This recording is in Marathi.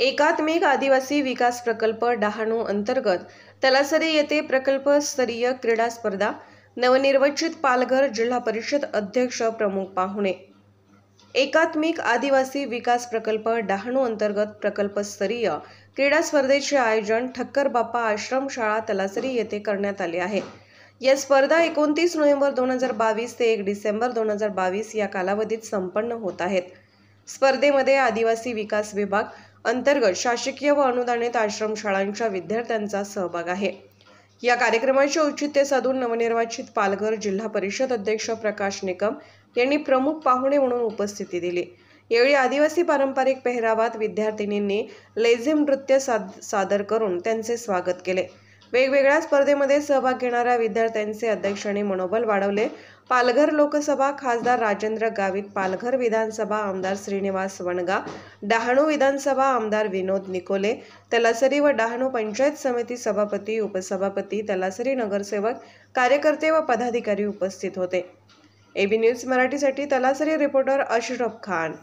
एकात्मिक आदिवासी विकास प्रकल्प डहाणू अंतर्गत तलासरी येथे प्रकल्पस्तरीय क्रीडा स्पर्धा नवनिर्वाचित पालघर जिल्हा परिषद अध्यक्ष प्रमुख पाहुणे एकात्मिक आदिवासी विकास प्रकल्प डहाणू अंतर्गत प्रकल्पस्तरीय क्रीडा स्पर्धेचे आयोजन ठक्कर बाप्पा आश्रमशाळा तलासरी येथे करण्यात आले आहे या स्पर्धा एकोणतीस नोव्हेंबर दोन हजार बावीस ते एक डिसेंबर दोन हजार बावीस या कालावधीत संपन्न होत आहेत स्पर्धेमध्ये आदिवासी विकास विभाग अंतर्गत शासकीय व अनुदानित आश्रमशाळांच्या विद्यार्थ्यांचा सहभाग आहे या कार्यक्रमाचे औचित्य साधून नवनिर्वाचित पालघर जिल्हा परिषद अध्यक्ष प्रकाश निकम यांनी प्रमुख पाहुणे म्हणून उपस्थिती दिली यावेळी आदिवासी पारंपरिक पेहरावात विद्यार्थिनींनी लेझिम नृत्य साद सादर करून त्यांचे स्वागत केले वेगवेगळ्या स्पर्धेमध्ये सहभाग घेणाऱ्या विद्यार्थ्यांचे अध्यक्षांनी मनोबल वाढवले पालघर लोकसभा खासदार राजेंद्र गावित पालघर विधानसभा आमदार श्रीनिवास वणगा डहाणू विधानसभा आमदार विनोद निकोले तलासरी व डहाणू पंचायत समिती सभापती उपसभापती तलासरी नगरसेवक कार्यकर्ते व पदाधिकारी उपस्थित होते एबी न्यूज मराठीसाठी तलासरी रिपोर्टर अशरफ खान